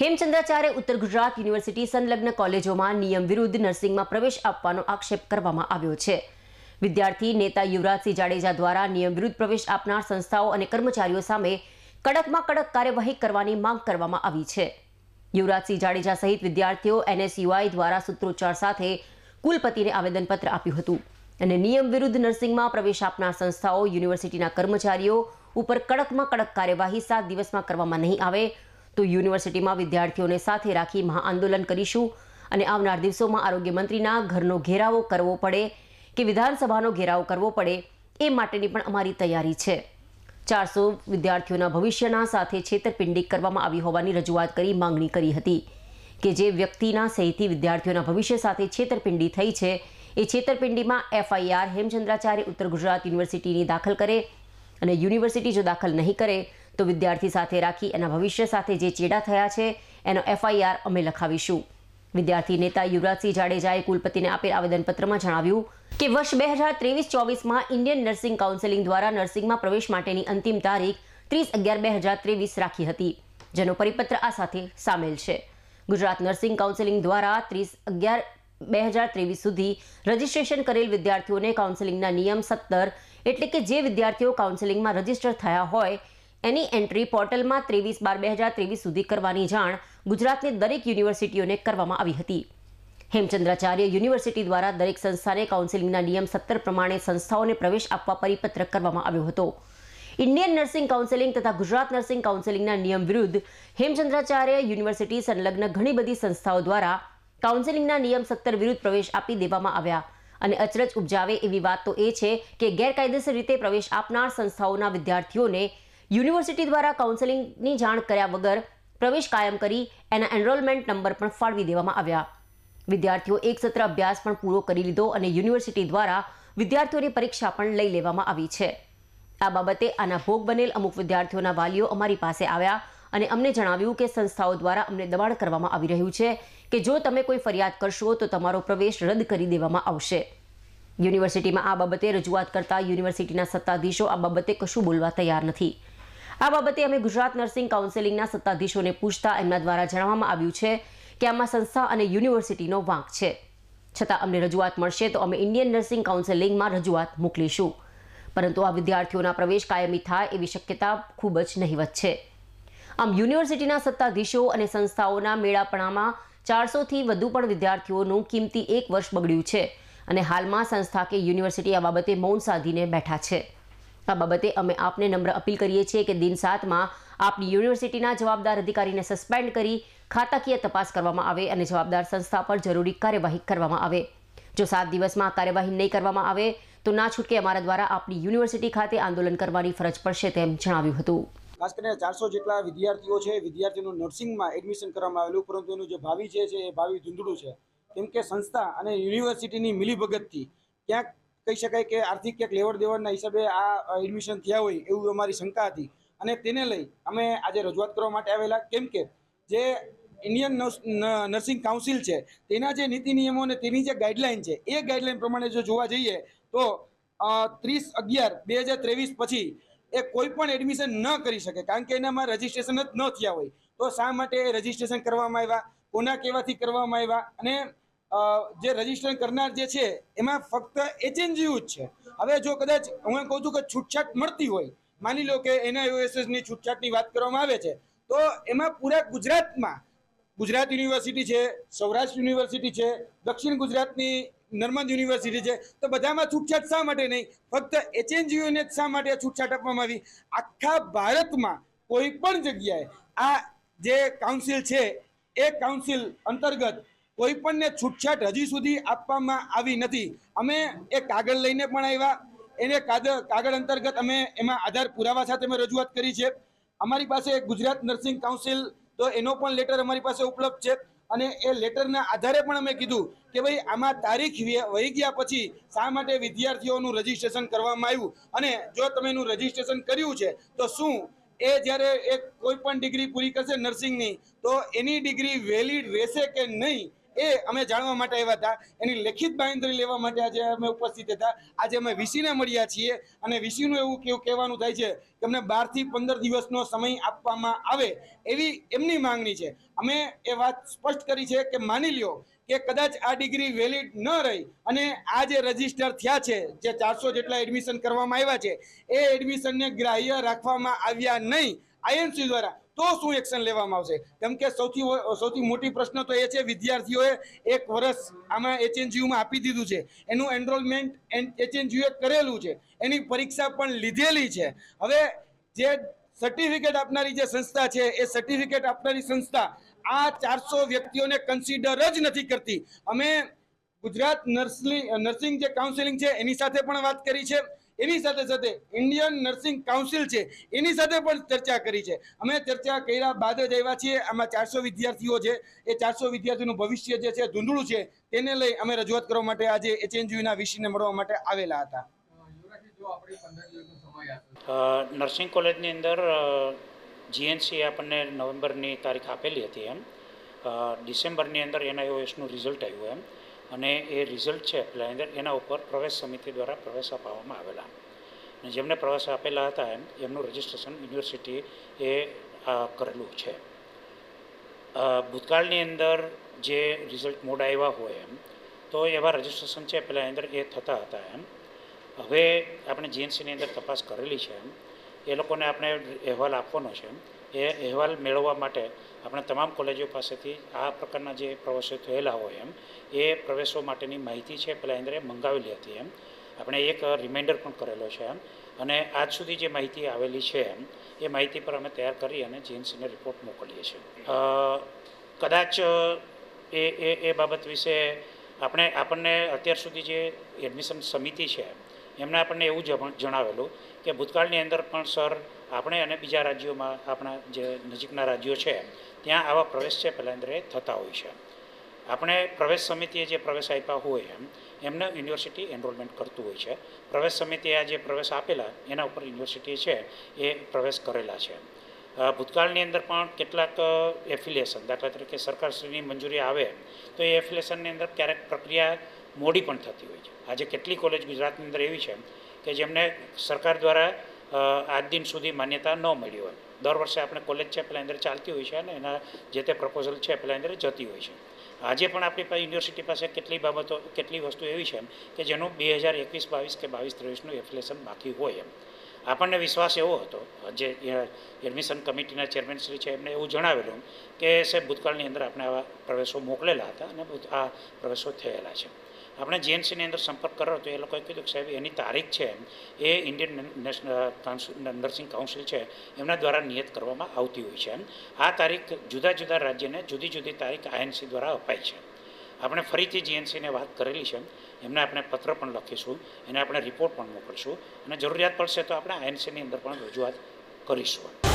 હેમચંદ્રાચાર્ય ઉત્તર ગુજરાત યુનિવર્સિટી સંલગ્ન કોલેજોમાં નિયમ વિરુદ્ધ નર્સિંગમાં પ્રવેશ આપવાનો આક્ષેપ કરવામાં આવ્યો છે વિદ્યાર્થી નેતા યુવરાજસિંહ જાડેજા દ્વારા નિયમ વિરુદ્ધ પ્રવેશ આપનાર સંસ્થાઓ અને કર્મચારીઓ સામે કડકમાં કડક કાર્યવાહી કરવાની માંગ કરવામાં આવી છે યુવરાજસિંહ જાડેજા સહિત વિદ્યાર્થીઓ એનએસયુઆઈ દ્વારા સૂત્રોચ્ચાર સાથે કુલપતિને આવેદનપત્ર આપ્યું હતું અને નિયમ વિરુદ્ધ નર્સિંગમાં પ્રવેશ આપનાર સંસ્થાઓ યુનિવર્સિટીના કર્મચારીઓ ઉપર કડકમાં કડક કાર્યવાહી સાત દિવસમાં કરવામાં નહીં આવે તો યુનિવર્સિટીમાં વિદ્યાર્થીઓને સાથે રાખી મહાઆંદોલન કરીશું અને આવનાર દિવસોમાં આરોગ્ય મંત્રીના ઘરનો ઘેરાવો કરવો પડે કે વિધાનસભાનો ઘેરાવો કરવો પડે એ માટેની પણ અમારી તૈયારી છે ચારસો વિદ્યાર્થીઓના ભવિષ્યના સાથે છેતરપિંડી કરવામાં આવી હોવાની રજૂઆત કરી માંગણી કરી હતી કે જે વ્યક્તિના સહિતથી વિદ્યાર્થીઓના ભવિષ્ય સાથે છેતરપિંડી થઈ છે એ છેતરપિંડીમાં એફઆઈઆર હેમચંદ્રાચાર્ય ઉત્તર ગુજરાત યુનિવર્સિટીની દાખલ કરે અને યુનિવર્સિટી જો દાખલ નહીં કરે તો વિદ્યાર્થી સાથે રાખી એના ભવિષ્ય સાથે જે ચેડા થયા છે એનો એફઆઈઆર અમે લખાવીશું વિદ્યાર્થી નેતા યુવરાજસિંહ જાડેજાએ કુલપતિને આપેલ આવેદનપત્રમાં જણાવ્યું કે વર્ષ બે હજાર ત્રેવીસ ચોવીસમાં ઇન્ડિયન નર્સિંગ કાઉન્સેલિંગ દ્વારા નર્સિંગમાં પ્રવેશ માટેની અંતિમ તારીખ ત્રીસ અગિયાર બે હજાર ત્રેવીસ રાખી હતી જેનો પરિપત્ર આ સાથે સામેલ છે ગુજરાત નર્સિંગ કાઉન્સેલિંગ દ્વારા ત્રીસ અગિયાર બે હજાર ત્રેવીસ સુધી રજીસ્ટ્રેશન કરેલ વિદ્યાર્થીઓને કાઉન્સેલિંગના નિયમ સત્તર એટલે કે જે વિદ્યાર્થીઓ કાઉન્સેલિંગમાં રજીસ્ટર થયા હોય એની એન્ટ્રી પોર્ટલમાં ત્રેવીસ બાર બે હજાર ત્રેવીસ સુધી કરવાની જાણ ગુજરાતની દરેક યુનિવર્સિટીઓને કરવામાં આવી હતી હેમચંદ્રાચાર્ય યુનિવર્સિટી દ્વારા દરેક સંસ્થાને કાઉન્સિલિંગના નિયમ સત્તર પ્રમાણે સંસ્થાઓને પ્રવેશ આપવા પરિપત્ર કરવામાં આવ્યો હતો ઇન્ડિયન નર્સિંગ કાઉન્સેલિંગ તથા ગુજરાત નર્સિંગ કાઉન્સેલિંગના નિયમ વિરુદ્ધ હેમચંદ્રાચાર્ય યુનિવર્સિટી સંલગ્ન ઘણી બધી સંસ્થાઓ દ્વારા કાઉન્સેલિંગના નિયમ સત્તર વિરુદ્ધ પ્રવેશ આપી દેવામાં આવ્યા અને અચરજ ઉપજાવે એવી વાત તો એ છે કે ગેરકાયદેસર રીતે પ્રવેશ આપનાર સંસ્થાઓના વિદ્યાર્થીઓને યુનિવર્સિટી દ્વારા કાઉન્સેલિંગની જાણ કર્યા વગર પ્રવેશ કાયમ કરી એના એનરોલમેન્ટ નંબર પણ ફાળવી દેવામાં આવ્યા વિદ્યાર્થીઓ એક સત્ર અભ્યાસ પણ પૂરો કરી લીધો અને યુનિવર્સિટી દ્વારા વિદ્યાર્થીઓની પરીક્ષા પણ લઈ લેવામાં આવી છે આ બાબતે આના ભોગ બનેલ અમુક વિદ્યાર્થીઓના વાલીઓ અમારી પાસે આવ્યા અને અમને જણાવ્યું કે સંસ્થાઓ દ્વારા અમને દબાણ કરવામાં આવી રહ્યું છે કે જો તમે કોઈ ફરિયાદ કરશો તો તમારો પ્રવેશ રદ કરી દેવામાં આવશે યુનિવર્સિટીમાં આ બાબતે રજૂઆત કરતા યુનિવર્સિટીના સત્તાધીશો આ બાબતે કશું બોલવા તૈયાર નથી આ બાબતે અમે ગુજરાત નર્સિંગ કાઉન્સેલિંગના સત્તાધીશોને પૂછતા એમના દ્વારા જણાવવામાં આવ્યું છે કે આમાં સંસ્થા અને યુનિવર્સિટીનો વાંક છે છતાં અમને રજૂઆત મળશે તો અમે ઇન્ડિયન નર્સિંગ કાઉન્સેલિંગમાં રજૂઆત મોકલીશું પરંતુ આ વિદ્યાર્થીઓના પ્રવેશ કાયમી થાય એવી શક્યતા ખૂબ જ નહીવત છે આમ યુનિવર્સિટીના સત્તાધીશો અને સંસ્થાઓના મેળાપણામાં ચારસોથી વધુ પણ વિદ્યાર્થીઓનું કિંમતી એક વર્ષ બગડ્યું છે અને હાલમાં સંસ્થા કે યુનિવર્સિટી આ બાબતે મૌન સાધીને બેઠા છે આ બાબતે અમે આપને નમ્ર અપીલ કરીએ છીએ કે દિન સાતમાં આપની યુનિવર્સિટીના જવાબદાર અધિકારીને સસ્પેન્ડ કરી ખાતાકીય તપાસ કરવામાં આવે અને જવાબદાર સંસ્થા પર જરૂરી કાર્યવાહી કરવામાં આવે જો સાત દિવસમાં કાર્યવાહી નહીં કરવામાં આવે તો ના છૂટકે અમારા દ્વારા આપની યુનિવર્સિટી ખાતે આંદોલન કરવાની ફરજ પડશે તેમ જણાવ્યું હતું ખાસ કરીને ચારસો જેટલા વિદ્યાર્થીઓ છે વિદ્યાર્થીઓનું નર્સિંગમાં એડમિશન કરવામાં આવેલું પરંતુ એનું જે ભાવિ છે એ ભાવિ ધૂંધળું છે કેમ કે સંસ્થા અને યુનિવર્સિટીની મિલીભગતથી ક્યાંક કહી શકાય કે આર્થિક એક લેવડ દેવડના હિસાબે આ એડમિશન થયા હોય એવું અમારી શંકા હતી અને તેને લઈ અમે આજે રજૂઆત કરવા માટે આવેલા કેમ કે જે ઇન્ડિયન નર્સિંગ કાઉન્સિલ છે તેના જે નીતિ નિયમો અને તેની જે ગાઈડલાઇન છે એ ગાઈડલાઇન પ્રમાણે જો જોવા જઈએ તો ત્રીસ અગિયાર બે હજાર ત્રેવીસ પછી એ કોઈ પણ એડમિશન ન કરી શકે કારણ કે એનામાં રજીસ્ટ્રેશન જ ન થયા હોય તો શા માટે રજીસ્ટ્રેશન કરવામાં આવ્યા કોના કેવાથી કરવામાં આવ્યા અને જે રજીસ્ટ્રેશન કરનાર જે છે એમાં ફક્ત એચએનજીયુ જ છે હવે જો કદાચ હું કહું છું કે છૂટછાટ મળતી હોય માની લો કે એનઆઈઓએસએસની છૂટછાટની વાત કરવામાં આવે છે તો એમાં પૂરા ગુજરાતમાં ગુજરાત યુનિવર્સિટી છે સૌરાષ્ટ્ર યુનિવર્સિટી છે દક્ષિણ ગુજરાતની નર્મદ યુનિવર્સિટી છે તો બધામાં છૂટછાટ શા માટે નહીં ફક્ત એચએનજીઓને જ શા માટે છૂટછાટ આપવામાં આવી આખા ભારતમાં કોઈ પણ જગ્યાએ આ જે કાઉન્સિલ છે એ કાઉન્સિલ અંતર્ગત કોઈ પણને છૂટછાટ હજી સુધી આપવામાં આવી નથી અમે એ કાગળ લઈને પણ આવ્યા એને કાગળ અંતર્ગત અમે એમાં આધાર પુરાવા સાથે અમે રજૂઆત કરી છે અમારી પાસે ગુજરાત નર્સિંગ કાઉન્સિલ તો એનો પણ લેટર અમારી પાસે ઉપલબ્ધ છે અને એ લેટરના આધારે પણ અમે કીધું કે ભાઈ આમાં તારીખ વહી ગયા પછી શા માટે વિદ્યાર્થીઓનું રજીસ્ટ્રેશન કરવામાં આવ્યું અને જો તમે એનું રજીસ્ટ્રેશન કર્યું છે તો શું એ જ્યારે એ કોઈ પણ ડિગ્રી પૂરી કરશે નર્સિંગની તો એની ડિગ્રી વેલિડ રહેશે કે નહીં એ અમે જાણવા માટે આવ્યા હતા એની લેખિત બાંયધરી લેવા માટે આજે અમે ઉપસ્થિત હતા આજે અમે વીસીને મળ્યા છીએ અને વીસીનું એવું કેવું કહેવાનું થાય છે કે અમને બારથી પંદર દિવસનો સમય આપવામાં આવે એવી એમની માંગણી છે અમે એ વાત સ્પષ્ટ કરી છે કે માની લ્યો કે કદાચ આ ડિગ્રી વેલિડ ન રહી અને આ જે રજિસ્ટર થયા છે જે ચારસો જેટલા એડમિશન કરવામાં આવ્યા છે એ એડમિશનને ગ્રાહ્ય રાખવામાં આવ્યા નહીં આઈએમસી દ્વારા તો શું એક્શન લેવામાં આવશે કેમ કે સૌથી સૌથી મોટી પ્રશ્ન તો એ છે વિદ્યાર્થીઓએ એક વર્ષ આમાં એચએનજીયુમાં આપી દીધું છે એનું એનરોલમેન્ટ એચએનજીયુએ કરેલું છે એની પરીક્ષા પણ લીધેલી છે હવે જે સર્ટિફિકેટ આપનારી જે સંસ્થા છે એ સર્ટિફિકેટ આપનારી સંસ્થા આ ચારસો વ્યક્તિઓને કન્સિડર જ નથી કરતી અમે ગુજરાત નર્સિંગ નર્સિંગ જે કાઉન્સેલિંગ છે એની સાથે પણ વાત કરી છે એની સાથે સાથે ઇન્ડિયન નર્સિંગ કાઉન્સિલ છે એની સાથે પણ ચર્ચા કરી છે અમે ચર્ચા કર્યા બાદ જ આવ્યા છીએ આમાં ચારસો વિદ્યાર્થીઓ છે એ ચારસો વિદ્યાર્થીનું ભવિષ્ય જે છે ધૂંધળું છે તેને લઈ અમે રજૂઆત કરવા માટે આજે એચએનજીયુના વિષયને મળવા માટે આવેલા હતા નર્સિંગ કોલેજની અંદર જીએનસી આપણને નવેમ્બરની તારીખ આપેલી હતી એમ ડિસેમ્બરની અંદર એનઆઈઓએસનું રિઝલ્ટ આવ્યું એમ અને એ રિઝલ્ટ છે એપ્લાય અંદર એના ઉપર પ્રવેશ સમિતિ દ્વારા પ્રવેશ અપાવવામાં આવેલા અને જેમને પ્રવેશ આપેલા હતા એમ એમનું રજિસ્ટ્રેશન યુનિવર્સિટી એ કરેલું છે ભૂતકાળની અંદર જે રિઝલ્ટ મોડા આવ્યા હોય એમ તો એવા રજિસ્ટ્રેશન છે પહેલાં અંદર એ થતા હતા એમ હવે આપણે જીએનસીની અંદર તપાસ કરેલી છે એમ એ લોકોને આપણે અહેવાલ આપવાનો છે એમ એ અહેવાલ મેળવવા માટે આપણે તમામ કોલેજો પાસેથી આ પ્રકારના જે પ્રવેશો થયેલા હોય એમ એ પ્રવેશો માટેની માહિતી છે પહેલાં ઇન્દ્રે મંગાવેલી હતી એમ આપણે એક રિમાઇન્ડર પણ કરેલો છે એમ અને આજ સુધી જે માહિતી આવેલી છે એમ એ માહિતી પર અમે તૈયાર કરી અને જીએમસીને રિપોર્ટ મોકલીએ છીએ કદાચ એ એ એ બાબત વિશે આપણે આપણને અત્યાર સુધી જે એડમિશન સમિતિ છે એમણે આપણને એવું જણાવેલું કે ભૂતકાળની અંદર પણ સર આપણે અને બીજા રાજ્યોમાં આપણા જે નજીકના રાજ્યો છે ત્યાં આવા પ્રવેશ છે પહેલાંદરે થતા હોય છે આપણે પ્રવેશ સમિતિએ જે પ્રવેશ આપ્યા હોય એમ એમને યુનિવર્સિટી એનરોલમેન્ટ કરતું હોય છે પ્રવેશ સમિતિએ આ જે પ્રવેશ આપેલા એના ઉપર યુનિવર્સિટી છે એ પ્રવેશ કરેલા છે ભૂતકાળની અંદર પણ કેટલાક એફિલિએશન દાખલા તરીકે સરકારશ્રીની મંજૂરી આવે તો એ એફિલિએશનની અંદર ક્યારેક પ્રક્રિયા મોડી પણ થતી હોય છે આજે કેટલી કોલેજ ગુજરાતની અંદર એવી છે કે જેમને સરકાર દ્વારા આજ દિન સુધી માન્યતા ન મળી હોય દર વર્ષે આપણે કોલેજ છે પેલા અંદર ચાલતી હોય છે અને એના જે તે પ્રપોઝલ છે પેલા અંદર જતી હોય છે આજે પણ આપણી પાસે યુનિવર્સિટી પાસે કેટલી બાબતો કેટલી વસ્તુ એવી છે કે જેનું બે હજાર એકવીસ બાવીસ કે બાવીસ ત્રેવીસનું એફિલેશન બાકી હોય એમ આપણને વિશ્વાસ એવો હતો જે એડમિશન કમિટીના ચેરમેનશ્રી છે એમને એવું જણાવેલું કે સાહેબ ભૂતકાળની અંદર આપણે આવા પ્રવેશો મોકલેલા હતા અને આ પ્રવેશો થયેલા છે આપણે જીએનસીની અંદર સંપર્ક કર્યો તો એ લોકોએ કીધું કે સાહેબ એની તારીખ છે એ ઇન્ડિયન નેશનલ નર્સિંગ કાઉન્સિલ છે એમના દ્વારા નિયત કરવામાં આવતી હોય છે આ તારીખ જુદા જુદા રાજ્યને જુદી જુદી તારીખ આઈએનસી દ્વારા અપાય છે આપણે ફરીથી જીએનસીને વાત કરેલી છે એમને આપણે પત્ર પણ લખીશું એને આપણે રિપોર્ટ પણ મોકલશું અને જરૂરિયાત પડશે તો આપણે આઈએનસીની અંદર પણ રજૂઆત કરીશું